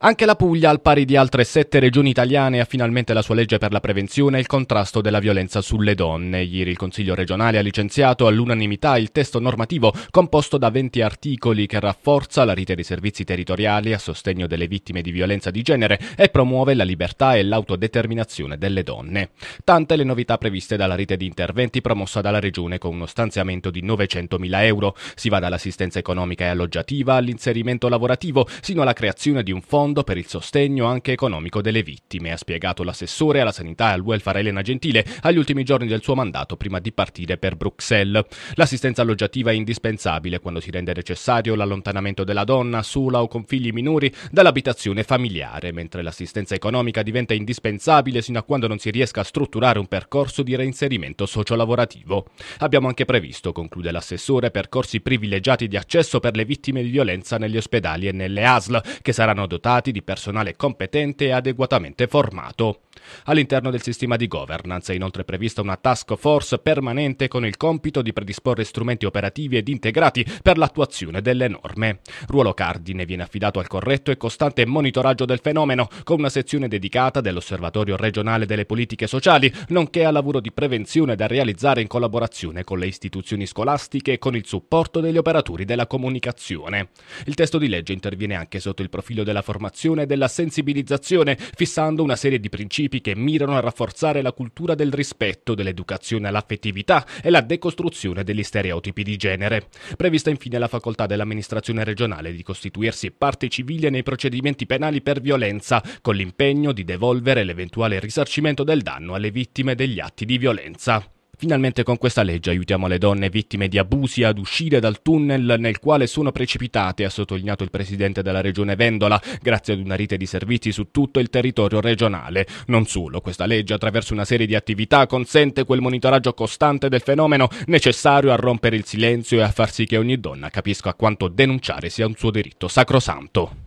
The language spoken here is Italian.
Anche la Puglia, al pari di altre sette regioni italiane, ha finalmente la sua legge per la prevenzione e il contrasto della violenza sulle donne. Ieri il Consiglio regionale ha licenziato all'unanimità il testo normativo composto da 20 articoli che rafforza la rete dei servizi territoriali a sostegno delle vittime di violenza di genere e promuove la libertà e l'autodeterminazione delle donne. Tante le novità previste dalla rete di interventi promossa dalla regione con uno stanziamento di 900.000 euro. Si va dall'assistenza economica e alloggiativa all'inserimento lavorativo, sino alla creazione di un fondo Fondo per il sostegno anche economico delle vittime, ha spiegato l'assessore alla sanità e al welfare Elena Gentile agli ultimi giorni del suo mandato prima di partire per Bruxelles. L'assistenza alloggiativa è indispensabile quando si rende necessario l'allontanamento della donna sola o con figli minori dall'abitazione familiare, mentre l'assistenza economica diventa indispensabile sino a quando non si riesca a strutturare un percorso di reinserimento sociolavorativo. Abbiamo anche previsto, conclude l'assessore, percorsi privilegiati di accesso per le vittime di violenza negli ospedali e nelle ASL, che saranno dotate dotati di personale competente e adeguatamente formato. All'interno del sistema di governance è inoltre prevista una task force permanente con il compito di predisporre strumenti operativi ed integrati per l'attuazione delle norme. Ruolo cardine viene affidato al corretto e costante monitoraggio del fenomeno, con una sezione dedicata dell'Osservatorio regionale delle politiche sociali, nonché al lavoro di prevenzione da realizzare in collaborazione con le istituzioni scolastiche e con il supporto degli operatori della comunicazione. Il testo di legge interviene anche sotto il profilo della formazione e della sensibilizzazione, fissando una serie di principi principi che mirano a rafforzare la cultura del rispetto, dell'educazione all'affettività e la decostruzione degli stereotipi di genere. Prevista infine la facoltà dell'amministrazione regionale di costituirsi parte civile nei procedimenti penali per violenza, con l'impegno di devolvere l'eventuale risarcimento del danno alle vittime degli atti di violenza. Finalmente con questa legge aiutiamo le donne vittime di abusi ad uscire dal tunnel nel quale sono precipitate, ha sottolineato il presidente della regione Vendola, grazie ad una rete di servizi su tutto il territorio regionale. Non solo, questa legge attraverso una serie di attività consente quel monitoraggio costante del fenomeno necessario a rompere il silenzio e a far sì che ogni donna capisca quanto denunciare sia un suo diritto sacrosanto.